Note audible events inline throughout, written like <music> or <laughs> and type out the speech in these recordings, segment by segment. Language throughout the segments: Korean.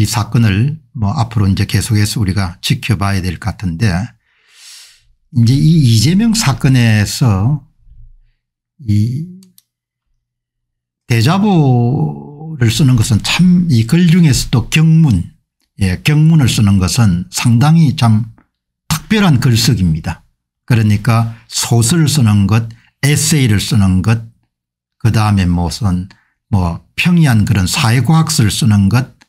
이 사건을 뭐 앞으로 이제 계속해서 우리가 지켜봐야 될 것 같은데 이제 이 이재명 사건에서 이 대자보를 쓰는 것은 참 이 글 중에서도 경문 예, 경문을 쓰는 것은 상당히 참 특별한 글쓰기입니다. 그러니까 소설을 쓰는 것 에세이를 쓰는 것 그다음에 무슨 뭐 평이한 그런 사회과학서를 쓰는 것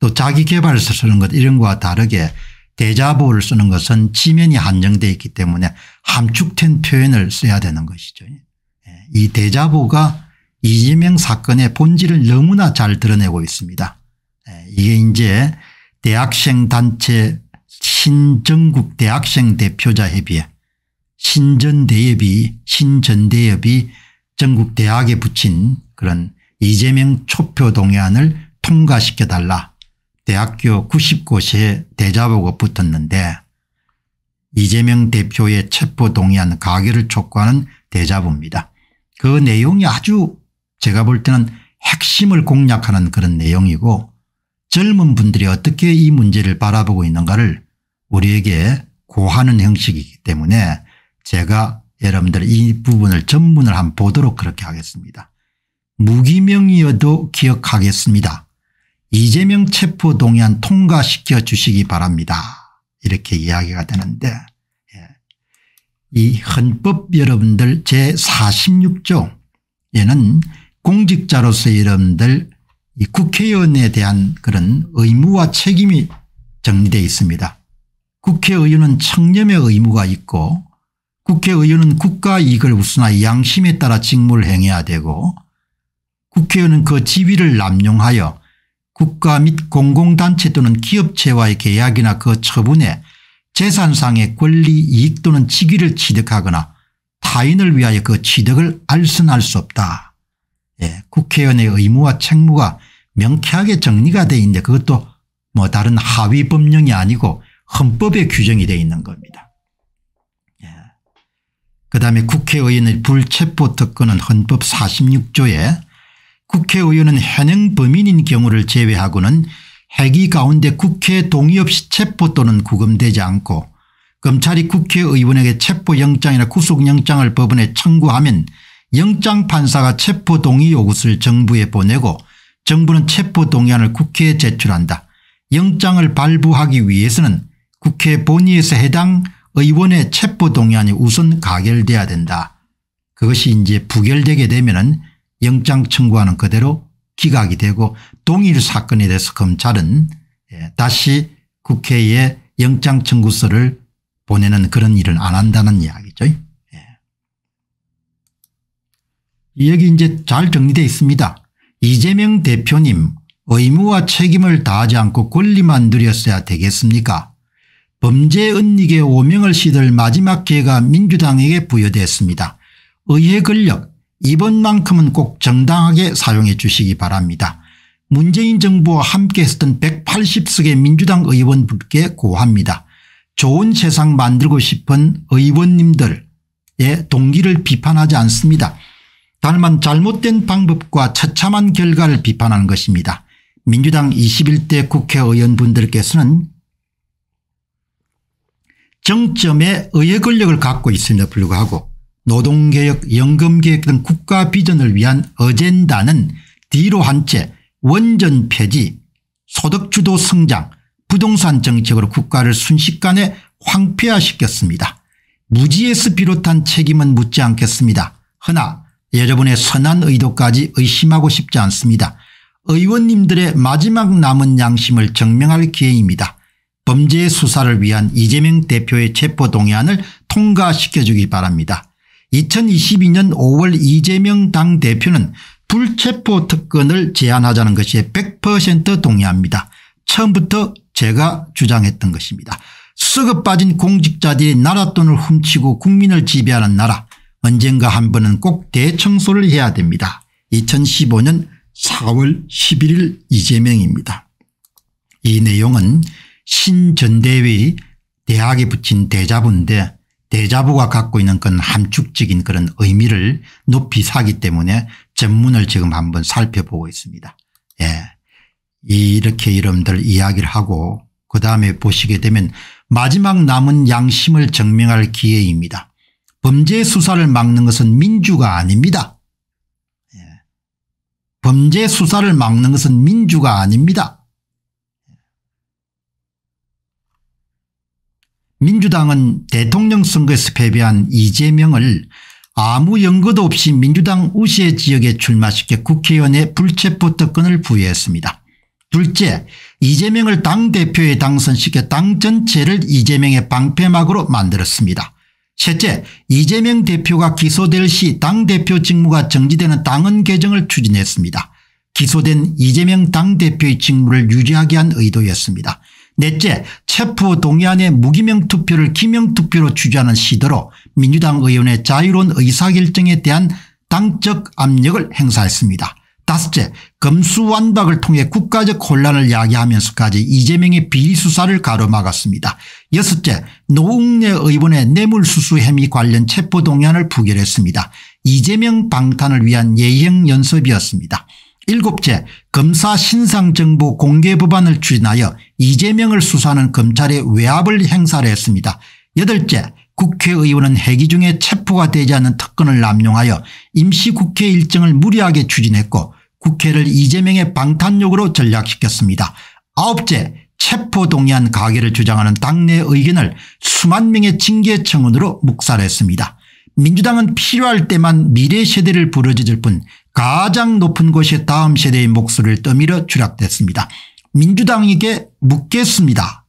또 자기 개발서 쓰는 것 이런 것과 다르게 대자보를 쓰는 것은 지면이 한정되어 있기 때문에 함축된 표현을 써야 되는 것이죠. 예, 이 대자보가 이재명 사건의 본질을 너무나 잘 드러내고 있습니다. 예, 이게 이제 대학생 단체 신전국 대학생 대표자 협의회 신전대협이 신전대협이 전국 대학에 붙인 그런 이재명 초표 동의안을 통과시켜달라 대학교 90곳에 대자보가 붙었는데 이재명 대표의 체포동의안 가결을 촉구하는 대자보입니다. 그 내용이 아주 제가 볼 때는 핵심을 공략하는 그런 내용이고 젊은 분들이 어떻게 이 문제를 바라보고 있는가를 우리에게 고하는 형식이기 때문에 제가 여러분들 이 부분을 전문을 한번 보도록 그렇게 하겠습니다. 무기명이어도 기억하겠습니다. 이재명 체포 동의안 통과시켜 주시기 바랍니다. 이렇게 이야기가 되는데 예. 이 헌법 여러분들 제46조에는 공직자로서 여러분들 이 국회의원에 대한 그런 의무와 책임이 정리되어 있습니다. 국회의원은 청렴의 의무가 있고 국회의원은 국가 이익을 우수나 양심에 따라 직무를 행해야 되고 국회의원은 그 지위를 남용하여 국가 및 공공단체 또는 기업체와의 계약이나 그 처분에 재산상의 권리 이익 또는 직위를 취득하거나 타인을 위하여 그 취득을 알선할 수 없다. 예, 국회의원의 의무와 책무가 명쾌하게 정리가 돼 있는데 그것도 뭐 다른 하위 법령이 아니고 헌법에 규정이 돼 있는 겁니다. 예. 그다음에 국회의원의 불체포 특권은 헌법 46조에 국회의원은 현행 범인인 경우를 제외하고는 핵이 가운데 국회 동의 없이 체포 또는 구금되지 않고 검찰이 국회의원에게 체포영장이나 구속영장을 법원에 청구하면 영장판사가 체포 동의 요구서를 정부에 보내고 정부는 체포 동의안을 국회에 제출한다. 영장을 발부하기 위해서는 국회 본의에서 해당 의원의 체포 동의안이 우선 가결돼야 된다. 그것이 이제 부결되게 되면 은 영장 청구하는 그대로 기각이 되고 동일 사건에 대해서 검찰은 예, 다시 국회에 영장 청구서를 보내는 그런 일을 안 한다는 이야기죠. 여기 예. 이제 잘 정리되어 있습니다. 이재명 대표님 의무와 책임을 다하지 않고 권리만 누렸어야 되겠습니까 범죄 은닉의 오명을 시들 마지막 기회가 민주당에게 부여됐습니다. 의회 권력 이번만큼은 꼭 정당하게 사용해 주시기 바랍니다. 문재인 정부와 함께 했던 180석의 민주당 의원분께 고합니다. 좋은 세상 만들고 싶은 의원님들의 동기를 비판하지 않습니다. 다만 잘못된 방법과 처참한 결과를 비판하는 것입니다. 민주당 21대 국회의원분들께서는 정점의 의회 권력을 갖고 있음에도 불구하고 노동개혁 연금개혁 등 국가 비전을 위한 어젠다는 뒤로 한 채 원전 폐지 소득주도 성장 부동산 정책으로 국가를 순식간에 황폐화시켰습니다. 무지에서 비롯한 책임은 묻지 않겠습니다. 허나 여러분의 선한 의도까지 의심하고 싶지 않습니다. 의원님들의 마지막 남은 양심을 증명할 기회입니다. 범죄 수사를 위한 이재명 대표의 체포동의안을 통과시켜주기 바랍니다. 2022년 5월 이재명 당대표는 불체포 특권을 제한하자는 것에 100% 동의합니다. 처음부터 제가 주장했던 것입니다. 수급 빠진 공직자들이 나라돈을 훔치고 국민을 지배하는 나라 언젠가 한 번은 꼭 대청소를 해야 됩니다. 2015년 4월 11일 이재명입니다. 이 내용은 신전대위 대학에 붙인 대자본데 대자부가 갖고 있는 그런 함축적인 그런 의미를 높이 사기 때문에 전문을 지금 한번 살펴보고 있습니다. 예. 이렇게 이름들 이야기를 하고 그다음에 보시게 되면 마지막 남은 양심을 증명할 기회입니다. 범죄 수사를 막는 것은 민주가 아닙니다. 예. 범죄 수사를 막는 것은 민주가 아닙니다. 민주당은 대통령 선거에서 패배한 이재명을 아무 연거도 없이 민주당 우시의 지역에 출마시켜 국회의원의 불체포 특권을 부여했습니다. 둘째 이재명을 당대표에 당선시켜 당 전체를 이재명의 방패막으로 만들었습니다. 셋째 이재명 대표가 기소될 시 당대표 직무가 정지되는 당헌 개정을 추진했습니다. 기소된 이재명 당대표의 직무를 유리하게한 의도였습니다. 넷째 체포 동의안의 무기명 투표를 기명 투표로 주장하는 시도로 민주당 의원의 자유로운 의사결정에 대한 당적 압력을 행사했습니다. 다섯째 검수완박을 통해 국가적 혼란을 야기하면서까지 이재명의 비리수사를 가로막았습니다. 여섯째 노웅래 의원의 뇌물수수 혐의 관련 체포동의안을 부결했습니다. 이재명 방탄을 위한 예형 연습이었습니다. 일곱째 검사 신상정보 공개 법안을 추진하여 이재명을 수사하는 검찰의 외압을 행사를 했습니다. 여덟째 국회의원은 회기 중에 체포가 되지 않는 특권을 남용하여 임시국회 일정을 무리하게 추진했고 국회를 이재명의 방탄력으로 전략시켰습니다. 아홉째 체포 동의안 가결를 주장하는 당내 의견을 수만 명의 징계 청원으로 묵살했습니다. 민주당은 필요할 때만 미래 세대를 부르짖을 뿐 가장 높은 곳에 다음 세대의 목소리를 떠밀어 추락됐습니다. 민주당에게 묻겠습니다.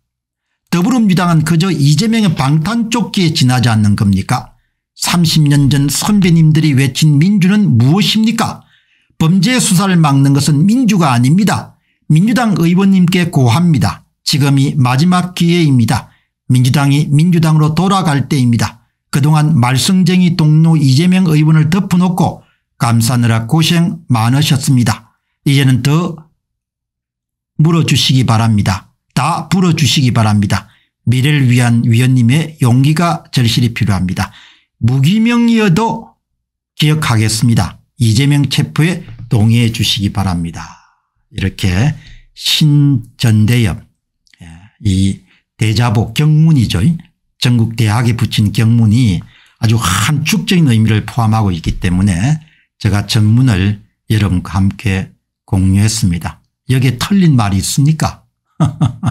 더불어민주당은 그저 이재명의 방탄조끼에 지나지 않는 겁니까 30년 전 선배님들이 외친 민주는 무엇입니까 범죄 수사를 막는 것은 민주가 아닙니다. 민주당 의원님께 고합니다. 지금이 마지막 기회입니다. 민주당이 민주당으로 돌아갈 때입니다. 그동안 말썽쟁이 동료 이재명 의원을 덮어놓고 감싸느라 고생 많으셨습니다. 이제는 더 물어주시기 바랍니다. 다 불어주시기 바랍니다. 미래를 위한 위원님의 용기가 절실히 필요합니다. 무기명이어도 기억하겠습니다. 이재명 체포에 동의해 주시기 바랍니다. 이렇게 신전대엽 예, 이 대자보 경문이죠. 전국 대학에 붙인 경문이 아주 한 축적인 의미를 포함하고 있기 때문에 제가 전문을 여러분과 함께 공유했습니다. 여기에 털린 말이 있습니까?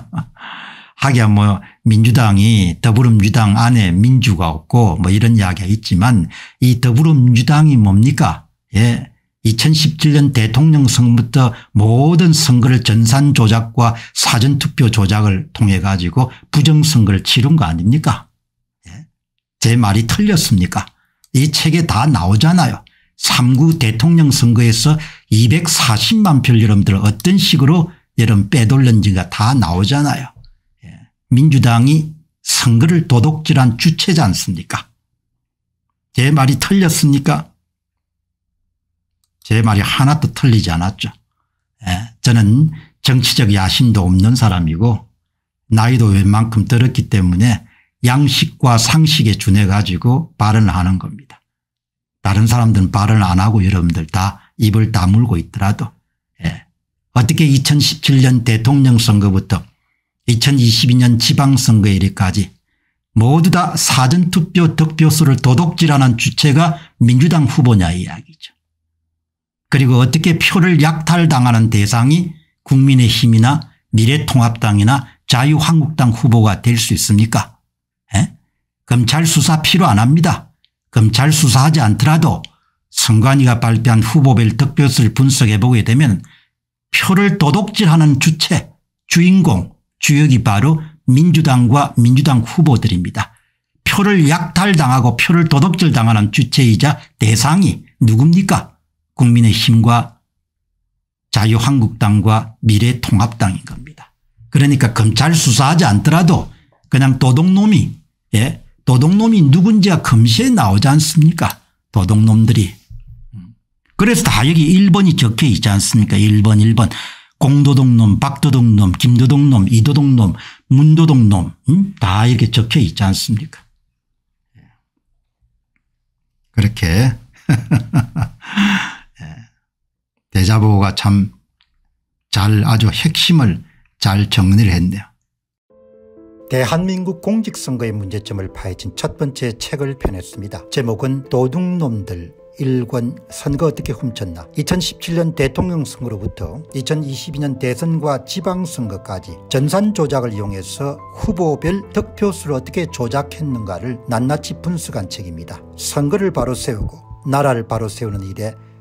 <laughs> 하기야 뭐 민주당이 더불어민주당 안에 민주가 없고 뭐 이런 이야기가 있지만 이 더불어민주당이 뭡니까? 예. 2017년 대통령 선거부터 모든 선거를 전산 조작과 사전투표 조작을 통해 가지고 부정선거를 치른 거 아닙니까 예? 제 말이 틀렸습니까 이 책에 다 나오잖아요 3구 대통령 선거에서 240만 표 여러분들 어떤 식으로 여러분 빼돌렸는지가 다 나오잖아요 예. 민주당이 선거를 도둑질한 주체지 않습니까 제 말이 틀렸습니까 제 말이 하나도 틀리지 않았죠. 예. 저는 정치적 야심도 없는 사람이고 나이도 웬만큼 들었기 때문에 양식과 상식에 준해 가지고 발언을 하는 겁니다. 다른 사람들은 발언을 안 하고 여러분들 다 입을 다물고 있더라도 예. 어떻게 2017년 대통령 선거부터 2022년 지방선거 일까지 모두 다 사전투표 득표수를 도둑질하는 주체가 민주당 후보냐 이야기죠. 그리고 어떻게 표를 약탈당하는 대상이 국민의힘이나 미래통합당이나 자유한국당 후보가 될 수 있습니까 에? 검찰 수사 필요 안 합니다. 검찰 수사하지 않더라도 선관위가 발표한 후보별 득표수를 분석해 보게 되면 표를 도둑질하는 주체 주인공 주역이 바로 민주당과 민주당 후보들입니다. 표를 약탈당하고 표를 도둑질당하는 주체이자 대상이 누굽니까 국민의힘과 자유한국당과 미래통합당인 겁니다. 그러니까 검찰 수사하지 않더라도 그냥 도둑놈이 예? 도둑놈이 누군지가 검시에 나오지 않습니까 도둑놈들이. 음. 그래서 다 여기 1번이 적혀 있지 않습니까 1번 1번 공도둑놈 박도둑놈 김도둑놈 이도둑놈 문도둑놈 음? 다 이렇게 적혀 있지 않습니까 예. 그렇게 <laughs> 대자보가참잘 아주 핵심을 잘 정리를 했네요. 대한민국 공직선거의 문제점을 파헤친 첫 번째 책을 펴냈습니다. 제목은 도둑놈들 일권 선거 어떻게 훔쳤나 2017년 대통령 선거로부터 2022년 대선과 지방선거까지 전산 조작을 이용해서 후보별 득표수를 어떻게 조작했는가를 낱낱이 분수간 책입니다. 선거를 바로 세우고 나라를 바로 세우는 일에